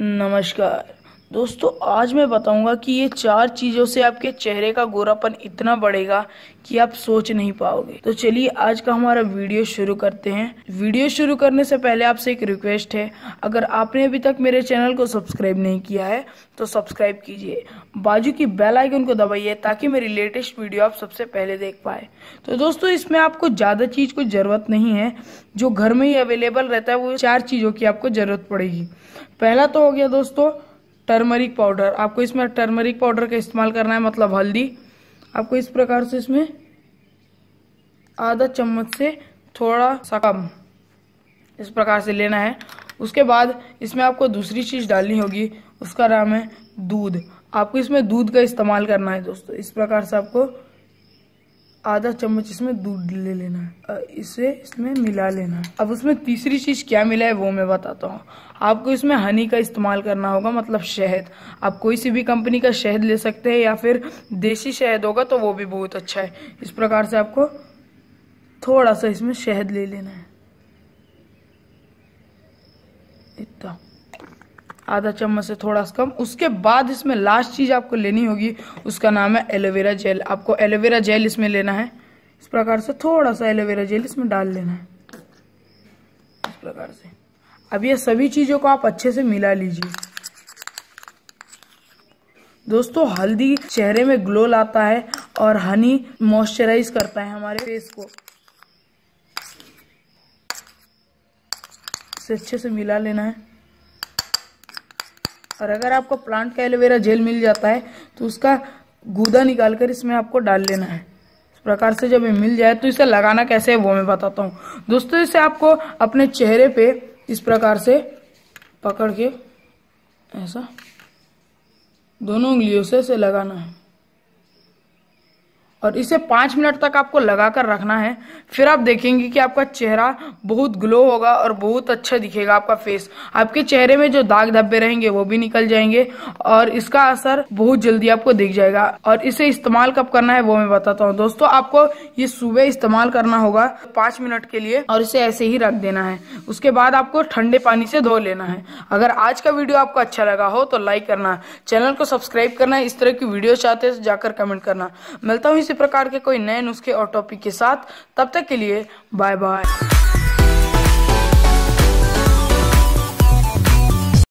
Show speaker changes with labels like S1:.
S1: नमस्कार दोस्तों आज मैं बताऊंगा कि ये चार चीजों से आपके चेहरे का गोरापन इतना बढ़ेगा कि आप सोच नहीं पाओगे तो चलिए आज का हमारा वीडियो शुरू करते हैं वीडियो शुरू करने से पहले आपसे एक रिक्वेस्ट है अगर आपने अभी तक मेरे चैनल को सब्सक्राइब नहीं किया है तो सब्सक्राइब कीजिए बाजू की बेल आइकन को दबाइए ताकि मेरी लेटेस्ट वीडियो आप सबसे पहले देख पाए तो दोस्तों इसमें आपको ज्यादा चीज को जरूरत नहीं है जो घर में ही अवेलेबल रहता है वो चार चीजों की आपको जरूरत पड़ेगी पहला तो हो गया दोस्तों टर्मरिक पाउडर आपको इसमें टर्मरिक पाउडर का इस्तेमाल करना है मतलब हल्दी आपको इस प्रकार से इसमें आधा चम्मच से थोड़ा सा कम इस प्रकार से लेना है उसके बाद इसमें आपको दूसरी चीज़ डालनी होगी उसका नाम है दूध आपको इसमें दूध का इस्तेमाल करना है दोस्तों इस प्रकार से आपको आधा चम्मच इसमें दूध ले लेना है इसे इसमें मिला लेना है अब उसमें तीसरी चीज़ क्या मिला है वो मैं बताता हूँ आपको इसमें हनी का इस्तेमाल करना होगा मतलब शहद आप कोई सी भी कंपनी का शहद ले सकते हैं या फिर देसी शहद होगा तो वो भी बहुत अच्छा है इस प्रकार से आपको थोड़ा सा इसमें शहद ले लेना है इतना आधा चम्मच से थोड़ा सा कम उसके बाद इसमें लास्ट चीज़ आपको लेनी होगी उसका नाम है एलोवेरा जेल आपको एलोवेरा जेल इसमें लेना है इस प्रकार से थोड़ा सा एलोवेरा जेल इसमें डाल लेना है इस प्रकार से अब ये सभी चीज़ों को आप अच्छे से मिला लीजिए दोस्तों हल्दी चेहरे में ग्लो लाता है और हनी मॉइस्चराइज करता है हमारे फेस को इसे अच्छे से मिला लेना है और अगर आपको प्लांट का एलोवेरा जेल मिल जाता है तो उसका गूदा निकाल कर इसमें आपको डाल लेना है इस प्रकार से जब ये मिल जाए तो इसे लगाना कैसे है वो मैं बताता हूँ दोस्तों इसे आपको अपने चेहरे पे इस प्रकार से पकड़ के ऐसा दोनों उंगलियों से इसे लगाना है और इसे पाँच मिनट तक आपको लगा कर रखना है फिर आप देखेंगे कि आपका चेहरा बहुत ग्लो होगा और बहुत अच्छा दिखेगा आपका फेस आपके चेहरे में जो दाग धब्बे रहेंगे वो भी निकल जाएंगे और इसका असर बहुत जल्दी आपको दिख जाएगा और इसे इस्तेमाल कब करना है वो मैं बताता हूँ दोस्तों आपको ये सुबह इस्तेमाल करना होगा पाँच मिनट के लिए और इसे ऐसे ही रख देना है उसके बाद आपको ठंडे पानी से धो लेना है अगर आज का वीडियो आपको अच्छा लगा हो तो लाइक करना चैनल को सब्सक्राइब करना इस तरह की वीडियो चाहते हैं तो जाकर कमेंट करना मिलता हूँ इसी प्रकार के कोई नए नुस्खे और टॉपिक के साथ तब तक के लिए बाय बाय